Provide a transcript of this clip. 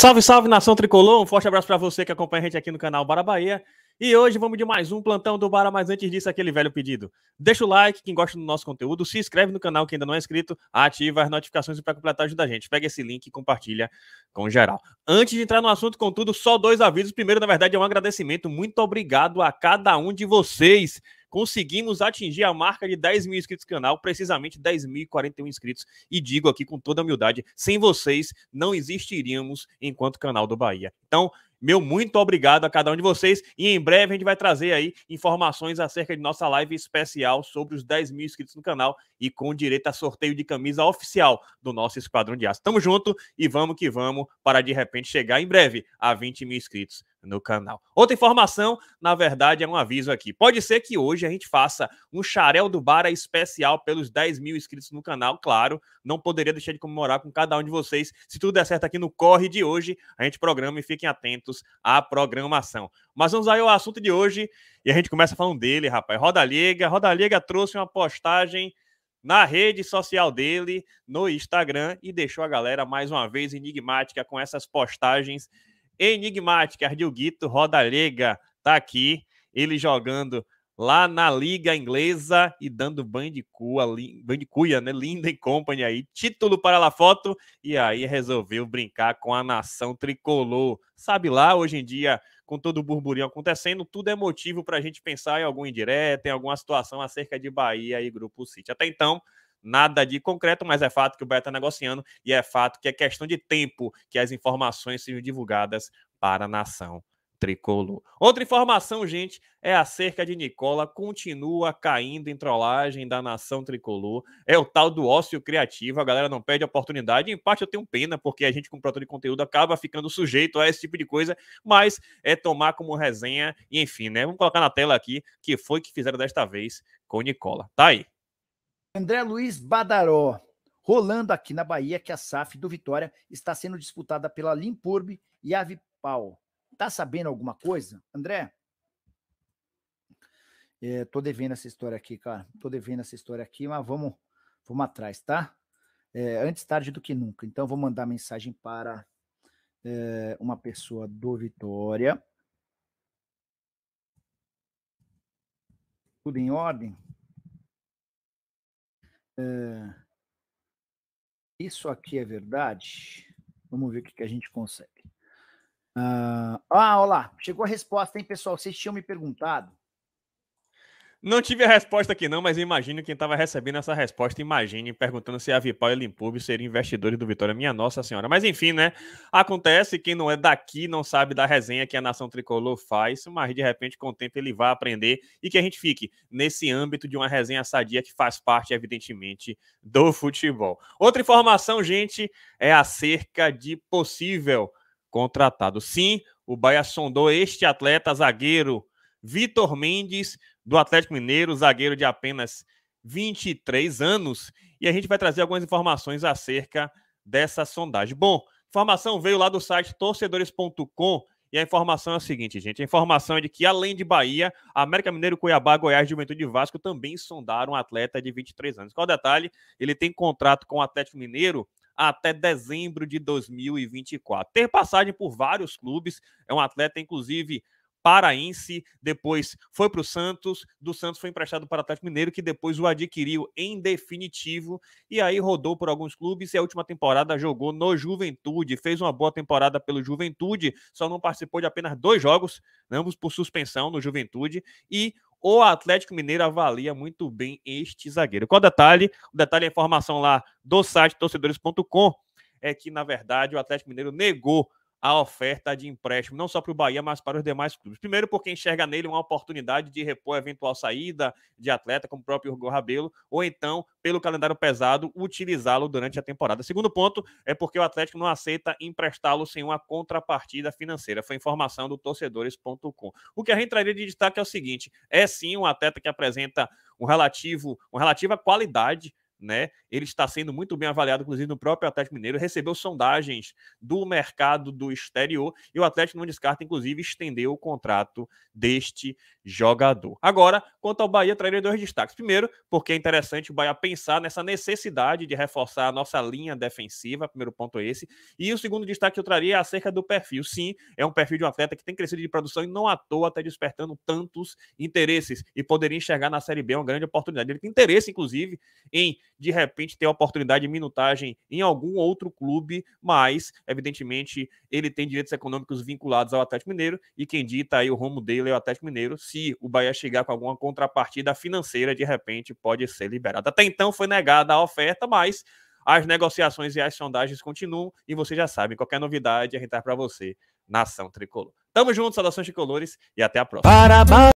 Salve, salve nação tricolor! Um forte abraço para você que acompanha a gente aqui no canal Bara Bahia. E hoje vamos de mais um plantão do Bara, mas antes disso, aquele velho pedido. Deixa o like, quem gosta do nosso conteúdo, se inscreve no canal, quem ainda não é inscrito, ativa as notificações para completar ajuda a gente. Pega esse link e compartilha com geral. Antes de entrar no assunto, contudo, só dois avisos. primeiro, na verdade, é um agradecimento. Muito obrigado a cada um de vocês conseguimos atingir a marca de 10 mil inscritos no canal, precisamente 10.041 inscritos. E digo aqui com toda humildade, sem vocês não existiríamos enquanto canal do Bahia. Então, meu muito obrigado a cada um de vocês e em breve a gente vai trazer aí informações acerca de nossa live especial sobre os 10 mil inscritos no canal e com direito a sorteio de camisa oficial do nosso Esquadrão de Aço. Tamo junto e vamos que vamos para de repente chegar em breve a 20 mil inscritos no canal. Outra informação, na verdade, é um aviso aqui. Pode ser que hoje a gente faça um Xarel do Bara especial pelos 10 mil inscritos no canal, claro. Não poderia deixar de comemorar com cada um de vocês. Se tudo der certo aqui no Corre de hoje, a gente programa e fiquem atentos à programação. Mas vamos aí ao é assunto de hoje e a gente começa falando dele, rapaz. Roda Liga. Roda Liga trouxe uma postagem na rede social dele, no Instagram, e deixou a galera mais uma vez enigmática com essas postagens enigmática. Ardilguito Rodalega tá aqui, ele jogando lá na Liga Inglesa e dando de bandicuia, né? Linda e Company aí, título para lá Foto, e aí resolveu brincar com a nação tricolor. Sabe lá, hoje em dia, com todo o burburinho acontecendo, tudo é motivo para a gente pensar em algum indireto, em alguma situação acerca de Bahia e Grupo City. Até então, Nada de concreto, mas é fato que o Bahia está negociando e é fato que é questão de tempo que as informações sejam divulgadas para a nação tricolor. Outra informação, gente, é acerca de Nicola. Continua caindo em trollagem da nação tricolor. É o tal do ócio criativo. A galera não perde a oportunidade. Em parte eu tenho pena, porque a gente, como produtor de conteúdo, acaba ficando sujeito a esse tipo de coisa. Mas é tomar como resenha. E enfim, né? Vamos colocar na tela aqui que foi que fizeram desta vez com Nicola. Tá aí. André Luiz Badaró. Rolando aqui na Bahia que a SAF do Vitória está sendo disputada pela Limpurb e Avipal. Tá sabendo alguma coisa, André? É, tô devendo essa história aqui, cara. Tô devendo essa história aqui, mas vamos, vamos atrás, tá? É, antes tarde do que nunca. Então, vou mandar mensagem para é, uma pessoa do Vitória. Tudo em ordem? Eh, isso aqui é verdade? Vamos ver o que, que a gente consegue. Ah, ah olá, chegou a resposta, hein, pessoal? Vocês tinham me perguntado não tive a resposta aqui não, mas imagino quem estava recebendo essa resposta, imagine, perguntando se a Vipal e a Limpub seriam investidores do Vitória. Minha nossa senhora. Mas enfim, né? Acontece, quem não é daqui não sabe da resenha que a Nação Tricolor faz, mas de repente com o tempo ele vai aprender e que a gente fique nesse âmbito de uma resenha sadia que faz parte, evidentemente, do futebol. Outra informação, gente, é acerca de possível contratado. Sim, o Bahia sondou este atleta zagueiro Vitor Mendes do Atlético Mineiro, zagueiro de apenas 23 anos. E a gente vai trazer algumas informações acerca dessa sondagem. Bom, informação veio lá do site torcedores.com. E a informação é a seguinte, gente. A informação é de que, além de Bahia, América Mineiro, Cuiabá, Goiás, Juventude e Vasco também sondaram um atleta de 23 anos. Qual o detalhe? Ele tem contrato com o Atlético Mineiro até dezembro de 2024. Ter passagem por vários clubes, é um atleta, inclusive, paraense, depois foi para o Santos, do Santos foi emprestado para o Atlético Mineiro, que depois o adquiriu em definitivo, e aí rodou por alguns clubes e a última temporada jogou no Juventude, fez uma boa temporada pelo Juventude, só não participou de apenas dois jogos, né, ambos por suspensão no Juventude, e o Atlético Mineiro avalia muito bem este zagueiro. Qual o detalhe? O detalhe é a informação lá do site torcedores.com, é que, na verdade, o Atlético Mineiro negou a oferta de empréstimo, não só para o Bahia, mas para os demais clubes. Primeiro, porque enxerga nele uma oportunidade de repor eventual saída de atleta, como o próprio Hugo Rabelo, ou então, pelo calendário pesado, utilizá-lo durante a temporada. Segundo ponto, é porque o Atlético não aceita emprestá-lo sem uma contrapartida financeira. Foi informação do torcedores.com. O que a gente traria de destaque é o seguinte: é sim um atleta que apresenta um relativo, uma relativa qualidade né? Ele está sendo muito bem avaliado, inclusive no próprio Atlético Mineiro, recebeu sondagens do mercado do exterior e o Atlético não descarta, inclusive, estender o contrato deste jogador. Agora, quanto ao Bahia, traria dois destaques. Primeiro, porque é interessante o Bahia pensar nessa necessidade de reforçar a nossa linha defensiva, primeiro ponto é esse. E o segundo destaque que eu traria é acerca do perfil. Sim, é um perfil de um atleta que tem crescido de produção e não à toa até despertando tantos interesses e poderia enxergar na Série B uma grande oportunidade. Ele tem interesse, inclusive, em de repente ter oportunidade de minutagem em algum outro clube, mas, evidentemente, ele tem direitos econômicos vinculados ao Atlético Mineiro e quem dita aí o rumo dele é o Atlético Mineiro. Se o Bahia chegar com alguma contrapartida financeira, de repente pode ser liberado. Até então foi negada a oferta, mas as negociações e as sondagens continuam e você já sabe, qualquer novidade a gente para você, nação tricolor. Tamo junto, saudações tricolores e até a próxima. Parabéns.